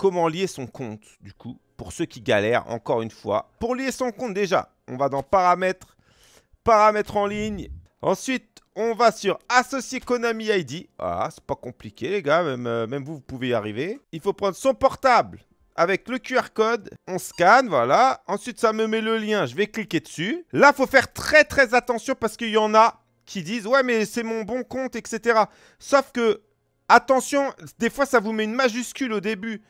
comment lier son compte, du coup, pour ceux qui galèrent, encore une fois. Pour lier son compte, déjà, on va dans paramètres, paramètres en ligne. Ensuite, on va sur associer Konami ID. Ah, c'est pas compliqué, les gars, euh, même, vous, vous pouvez y arriver. Il faut prendre son portable avec le QR code. On scanne, voilà. Ensuite, ça me met le lien. Je vais cliquer dessus. Là, faut faire très très attention parce qu'il y en a qui disent ouais mais c'est mon bon compte, etc. Sauf que attention, des fois ça vous met une majuscule au début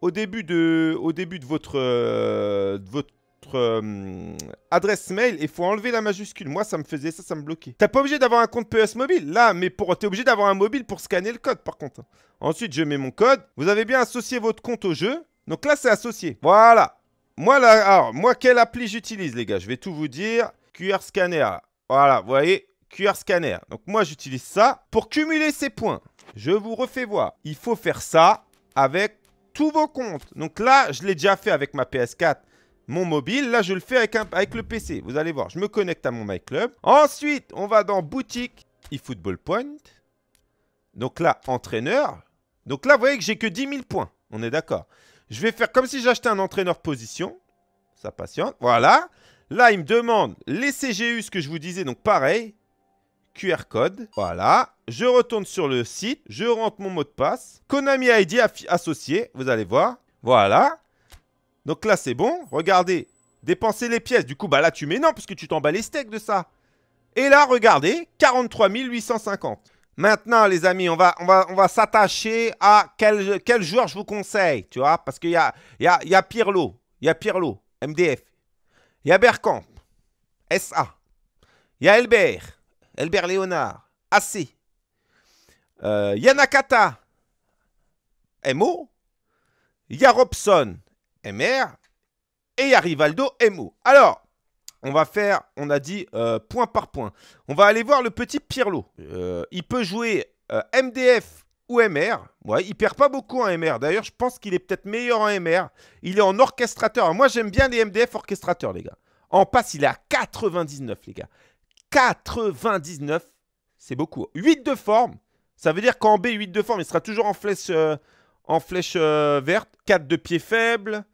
au début de, au début de votre, euh, votre euh, adresse mail il faut enlever la majuscule. Moi, ça me faisait ça, ça me bloquait. T'es pas obligé d'avoir un compte PS mobile là, mais pour t'es obligé d'avoir un mobile pour scanner le code par contre. Ensuite, je mets mon code. Vous avez bien associé votre compte au jeu. Donc là, c'est associé. Voilà. Moi là, alors moi quelle appli j'utilise les gars Je vais tout vous dire. QR scanner. Voilà, vous voyez, QR scanner. Donc moi j'utilise ça pour cumuler ces points. Je vous refais voir. Il faut faire ça avec vos comptes. Donc là, je l'ai déjà fait avec ma PS4, mon mobile. Là, je le fais avec, avec le PC. Vous allez voir, je me connecte à mon MyClub. Ensuite, on va dans Boutique eFootball Point. Donc là, entraîneur. Donc là, vous voyez que j'ai que 10 000 points. On est d'accord. Je vais faire comme si j'achetais un entraîneur position. Ça patiente. Voilà. Là, il me demande les CGU, ce que je vous disais. Donc pareil, QR code. Voilà. Je retourne sur le site. Je rentre mon mot de passe. Konami ID associé. Vous allez voir. Voilà. Donc là, c'est bon. Regardez. Dépenser les pièces. Du coup, bah là, tu mets non, parce que tu t'en bats les steaks de ça. Et là, regardez, 43 850. Maintenant, les amis, on va, on va, on va s'attacher à quel, joueur je vous conseille, tu vois, parce qu'il y a, y, a, y a Pirlo, il y a Pirlo, MDF, il y a Bergkamp, SA, il y a Elbert, Albert Léonard, AC. Euh, Yanakata, MO. Yarobson, MR. Et Yarivaldo, MO. Alors, on va faire, on a dit, euh, point par point. On va aller voir le petit Pirlo. Euh, il peut jouer euh, MDF ou MR. Ouais, il perd pas beaucoup en MR. D'ailleurs, je pense qu'il est peut-être meilleur en MR. Il est en orchestrateur. Moi, j'aime bien les MDF orchestrateurs, les gars. En passe, il est à 99, les gars. 99, c'est beaucoup. 8 de forme, ça veut dire qu'en B, 8 de forme, il sera toujours en flèche, euh, en flèche euh, verte. 4 de pied faible.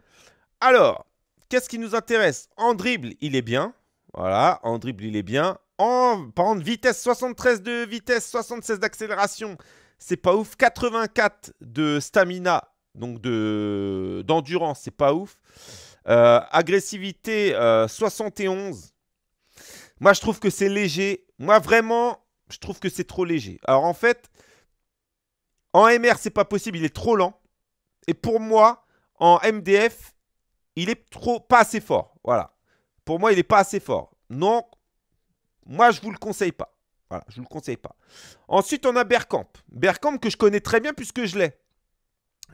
Alors, qu'est-ce qui nous intéresse En dribble, il est bien. Voilà, en dribble, il est bien. En, par contre, vitesse, 73 de vitesse, 76 d'accélération. C'est pas ouf. 84 de stamina, donc d'endurance, c'est pas ouf. Euh, agressivité, 71. Euh, moi, je trouve que c'est léger. Moi, vraiment, je trouve que c'est trop léger. Alors, en fait, en MR, c'est pas possible. Il est trop lent. Et pour moi, en MDF, il est trop pas assez fort. Voilà. Pour moi, il n'est pas assez fort. Non, moi, je vous le conseille pas. Voilà, je ne vous le conseille pas. Ensuite, on a Bergkamp. Bergkamp que je connais très bien puisque je l'ai.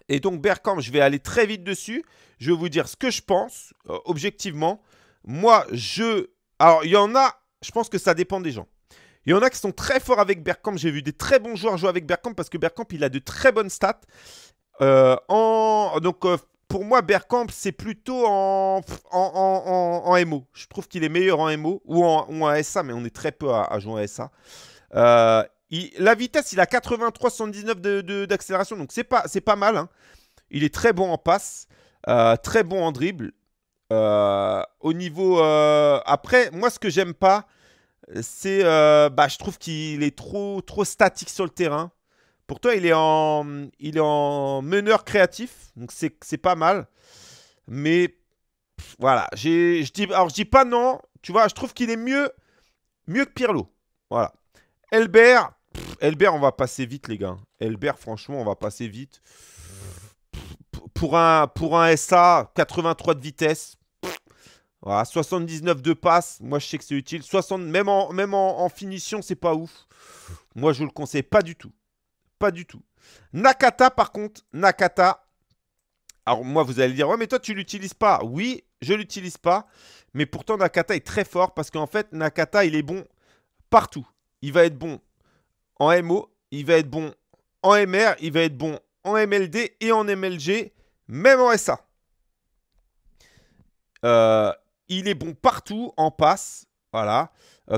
Et donc, Bergkamp, je vais aller très vite dessus. Je vais vous dire ce que je pense, euh, objectivement. Moi, je alors, il y en a, je pense que ça dépend des gens. Il y en a qui sont très forts avec Bergkamp. J'ai vu des très bons joueurs jouer avec Bergkamp parce que Bergkamp, il a de très bonnes stats. Euh, donc, euh, pour moi, Bergkamp, c'est plutôt en, en, en, MO. Je trouve qu'il est meilleur en MO ou en, ou SA, mais on est très peu à, jouer en SA. Euh, la vitesse, il a 83, d'accélération, donc c'est pas, pas mal. Hein. Il est très bon en passe, très bon en dribble. Euh, au niveau. Euh, après, moi, ce que j'aime pas, c'est. Euh, bah, je trouve qu'il est trop, trop statique sur le terrain. Pour toi, il est en, il est en meneur créatif. Donc, c'est pas mal. Mais. voilà voilà. Je dis, alors, je dis pas non. Tu vois, je trouve qu'il est mieux, mieux que Pirlo. Voilà. Elbert. Elbert, on va passer vite, les gars. Elbert, franchement, on va passer vite. pour un, pour un SA, 83 de vitesse, 79 ah, de passe, moi je sais que c'est utile. 60, même en, même en, finition, c'est pas ouf. Moi je vous le conseille pas du tout. Pas du tout. Nakata, par contre, Nakata. Alors moi vous allez dire, ouais mais toi tu l'utilises pas. Oui, je l'utilise pas. Mais pourtant Nakata est très fort parce qu'en fait Nakata il est bon partout. Il va être bon en MO, il va être bon en MR, il va être bon en MLD et en MLG, même en SA. Euh, il est bon partout en passe. Voilà.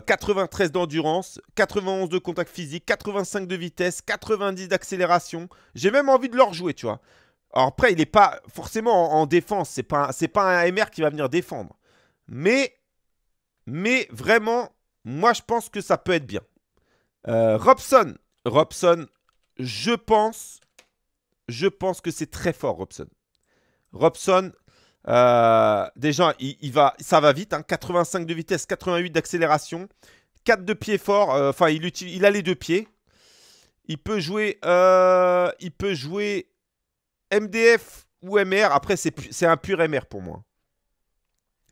93 euh, d'endurance, 91 de contact physique, 85 de vitesse, 90 d'accélération. J'ai même envie de le rejouer, tu vois. Alors après, il n'est pas forcément en, défense. C'est pas, pas un MR qui va venir défendre. Mais, mais vraiment, moi, je pense que ça peut être bien. Euh, Robson. Robson, je pense, je pense que c'est très fort, Robson. Robson, euh, déjà, il, va, ça va vite, 85 hein. de vitesse, 88 d'accélération, 4 de pied fort, euh, enfin il, il, a les deux pieds. Il peut jouer, euh, il peut jouer MDF ou MR, après c'est un pur MR pour moi.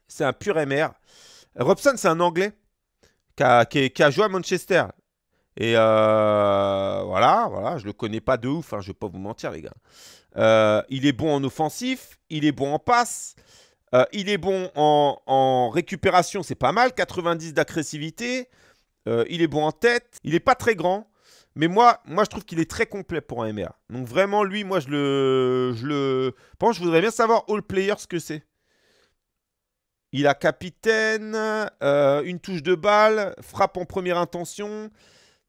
C'est un pur MR. Robson c'est un Anglais qui a, joué à Manchester. Et euh, voilà, voilà, je le connais pas de ouf, je hein, je vais pas vous mentir, les gars. Euh, il est bon en offensif, il est bon en passe, euh, il est bon en, récupération, c'est pas mal, 90 d'agressivité, il est bon en tête, il est pas très grand, mais moi, moi je trouve qu'il est très complet pour un MR. Donc vraiment, lui, moi, je le. le. je voudrais bien savoir all player ce que c'est. Il a capitaine, une touche de balle, frappe en première intention.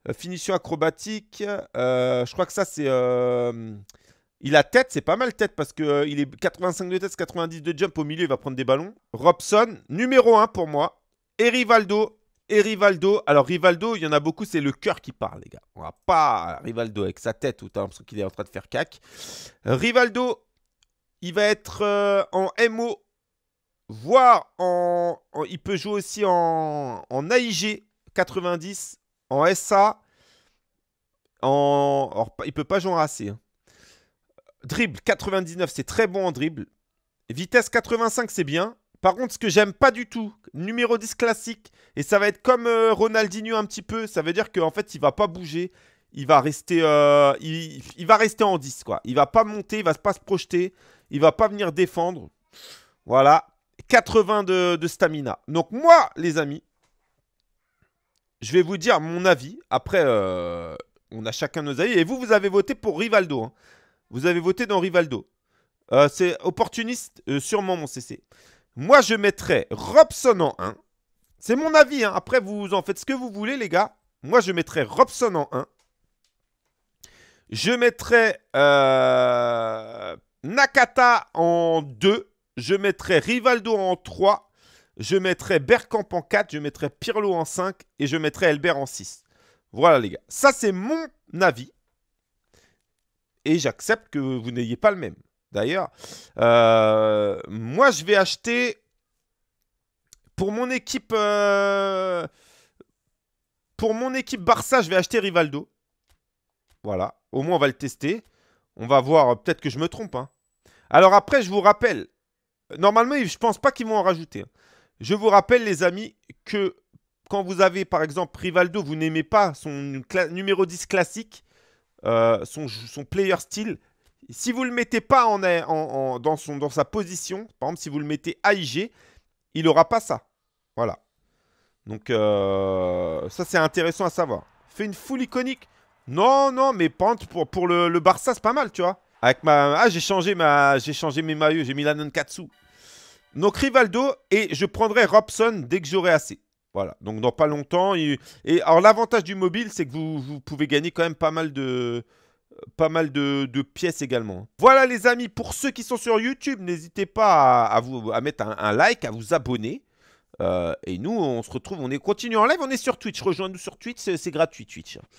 Euh, finition acrobatique. Euh, je crois que ça, c'est. Euh, il a tête, c'est pas mal tête parce que il est 85 de tête, 90 de jump au milieu, il va prendre des ballons. Robson, numéro 1 pour moi. Et Rivaldo. Et Rivaldo. Alors Rivaldo, il y en a beaucoup, c'est le cœur qui parle, les gars. On va pas Rivaldo avec sa tête tout t'as l'impression qu'il est en train de faire cac. Rivaldo, il va être en MO, voire en, Il peut jouer aussi en, en AIG 90 en SA, il ne peut pas jouer en hein. Dribble 99, c'est très bon en dribble. Vitesse 85, c'est bien. Par contre, ce que j'aime pas du tout, numéro 10 classique, et ça va être comme euh, Ronaldinho un petit peu, ça veut dire qu'en fait, il va pas bouger, il va rester euh, va rester en 10 quoi. Il va pas monter, il va pas se projeter, il va pas venir défendre. Voilà, 80 de stamina. Donc moi les amis, je vais vous dire mon avis. Après, euh, on a chacun nos avis. Et vous, vous avez voté pour Rivaldo. Hein. Vous avez voté dans Rivaldo. Euh, c'est opportuniste, euh, sûrement mon CC. Moi, je mettrais Robson en 1. C'est mon avis. Hein. Après, vous en faites ce que vous voulez, les gars. Moi, je mettrais Robson en 1. Je mettrais Nakata en 2. Je mettrais Rivaldo en 3 je mettrai Bergkamp en 4, je mettrai Pirlo en 5 et je mettrai Albert en 6. Voilà les gars, ça c'est mon avis. Et j'accepte que vous n'ayez pas le même. D'ailleurs, euh, moi je vais acheter pour mon équipe euh, pour mon équipe Barça, je vais acheter Rivaldo. Voilà, au moins on va le tester. On va voir, peut-être que je me trompe. Hein. Alors après, je vous rappelle, normalement, je pense pas qu'ils vont en rajouter. Hein. Je vous rappelle, les amis, que quand vous avez, par exemple, Rivaldo, vous n'aimez pas son numéro 10 classique, euh, son, player style. Si vous ne le mettez pas en, dans, sa position, par exemple, si vous le mettez AIG, il n'aura pas ça. Voilà. Donc, euh, ça, c'est intéressant à savoir. Fait une foule iconique. Non, non, mais pente pour, pour le, Barça, c'est pas mal, tu vois. Avec ma... Ah, j'ai changé, ma... changé mes maillots, j'ai mis la Nankatsu. Donc Rivaldo et je prendrai Robson dès que j'aurai assez. Voilà, donc dans pas longtemps. Et, alors l'avantage du mobile, c'est que vous, vous, pouvez gagner quand même pas mal de pas mal de, pièces également. Hein. Voilà les amis, pour ceux qui sont sur YouTube, n'hésitez pas à, vous, à mettre un, like, à vous abonner. Euh, et nous, on se retrouve, on est continue en live, on est sur Twitch. rejoignez nous sur Twitch, c'est gratuit Twitch. Hein.